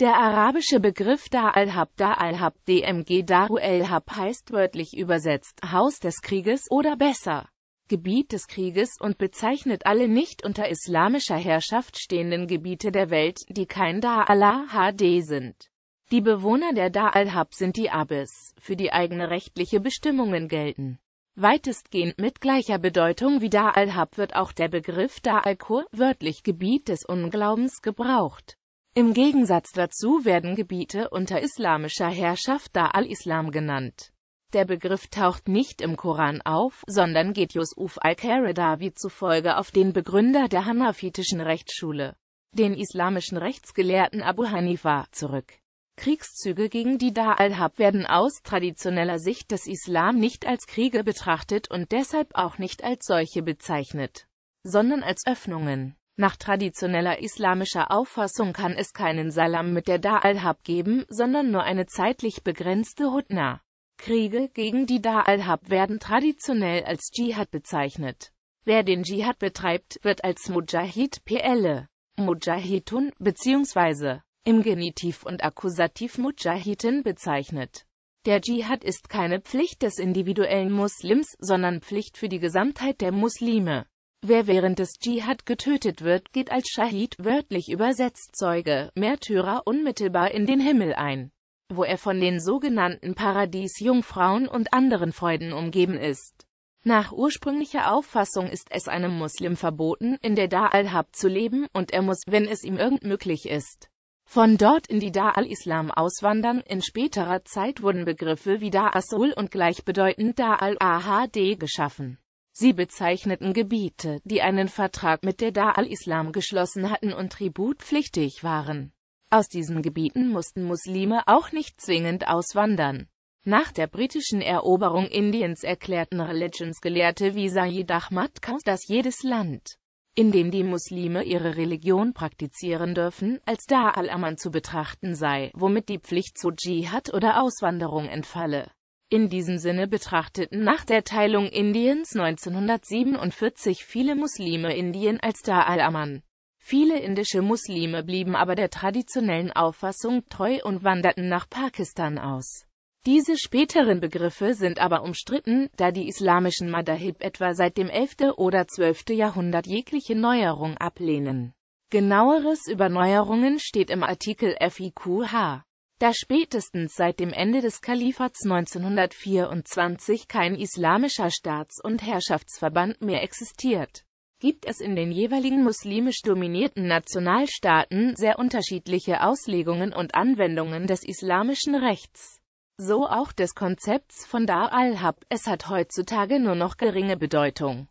Der arabische Begriff Da al-Hab Da al-Hab DMG Daru el-Hab heißt wörtlich übersetzt Haus des Krieges oder besser Gebiet des Krieges und bezeichnet alle nicht unter islamischer Herrschaft stehenden Gebiete der Welt, die kein Da al-HD sind. Die Bewohner der Da al-Hab sind die Abis, für die eigene rechtliche Bestimmungen gelten. Weitestgehend mit gleicher Bedeutung wie Da al-Hab wird auch der Begriff Da al-Kur, wörtlich Gebiet des Unglaubens, gebraucht. Im Gegensatz dazu werden Gebiete unter islamischer Herrschaft Dar al-Islam genannt. Der Begriff taucht nicht im Koran auf, sondern geht Yusuf al-Qaradawi zufolge auf den Begründer der hanafitischen Rechtsschule, den islamischen Rechtsgelehrten Abu Hanifa, zurück. Kriegszüge gegen die Dar al-Hab werden aus traditioneller Sicht des Islam nicht als Kriege betrachtet und deshalb auch nicht als solche bezeichnet, sondern als Öffnungen. Nach traditioneller islamischer Auffassung kann es keinen Salam mit der Da'al-Hab geben, sondern nur eine zeitlich begrenzte Hutna. Kriege gegen die Da'al-Hab werden traditionell als Dschihad bezeichnet. Wer den Dschihad betreibt, wird als Mujahid PL, Mujahidun bzw. im Genitiv und Akkusativ Mujahidin bezeichnet. Der Dschihad ist keine Pflicht des individuellen Muslims, sondern Pflicht für die Gesamtheit der Muslime. Wer während des Dschihad getötet wird, geht als Shahid, wörtlich übersetzt Zeuge, Märtyrer unmittelbar in den Himmel ein, wo er von den sogenannten Paradiesjungfrauen und anderen Freuden umgeben ist. Nach ursprünglicher Auffassung ist es einem Muslim verboten, in der daal hab zu leben, und er muss, wenn es ihm irgend möglich ist, von dort in die daal islam auswandern. In späterer Zeit wurden Begriffe wie Da'asul und gleichbedeutend daal ahd geschaffen. Sie bezeichneten Gebiete, die einen Vertrag mit der Dar islam geschlossen hatten und tributpflichtig waren. Aus diesen Gebieten mussten Muslime auch nicht zwingend auswandern. Nach der britischen Eroberung Indiens erklärten Religionsgelehrte wie Sayyid Ahmad Khan, dass jedes Land, in dem die Muslime ihre Religion praktizieren dürfen, als Dar aman zu betrachten sei, womit die Pflicht zu Dschihad oder Auswanderung entfalle. In diesem Sinne betrachteten nach der Teilung Indiens 1947 viele Muslime Indien als Dar al-Aman. Viele indische Muslime blieben aber der traditionellen Auffassung treu und wanderten nach Pakistan aus. Diese späteren Begriffe sind aber umstritten, da die islamischen Madahib etwa seit dem 11. oder 12. Jahrhundert jegliche Neuerung ablehnen. Genaueres über Neuerungen steht im Artikel FIQH da spätestens seit dem Ende des Kalifats 1924 kein islamischer Staats- und Herrschaftsverband mehr existiert gibt es in den jeweiligen muslimisch dominierten Nationalstaaten sehr unterschiedliche Auslegungen und Anwendungen des islamischen Rechts. So auch des Konzepts von Dar al-Hab, es hat heutzutage nur noch geringe Bedeutung.